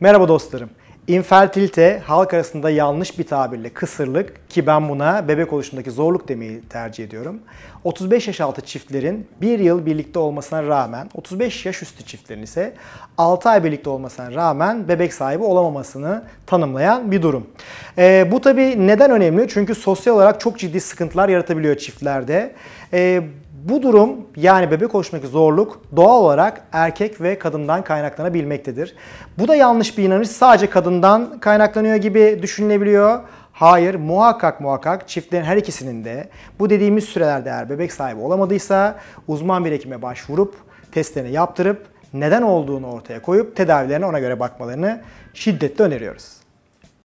Merhaba dostlarım. İnfertilite halk arasında yanlış bir tabirle kısırlık ki ben buna bebek oluşumdaki zorluk demeyi tercih ediyorum. 35 yaş altı çiftlerin 1 yıl birlikte olmasına rağmen 35 yaş üstü çiftlerin ise 6 ay birlikte olmasına rağmen bebek sahibi olamamasını tanımlayan bir durum. E, bu tabi neden önemli? Çünkü sosyal olarak çok ciddi sıkıntılar yaratabiliyor çiftlerde. E, bu durum yani bebek hoşundaki zorluk doğal olarak erkek ve kadından kaynaklanabilmektedir. Bu da yanlış bir inanış sadece kadından kaynaklanıyor gibi düşünülebiliyor. Hayır muhakkak muhakkak çiftlerin her ikisinin de bu dediğimiz sürelerde eğer bebek sahibi olamadıysa uzman bir hekime başvurup testlerini yaptırıp neden olduğunu ortaya koyup tedavilerine ona göre bakmalarını şiddetle öneriyoruz.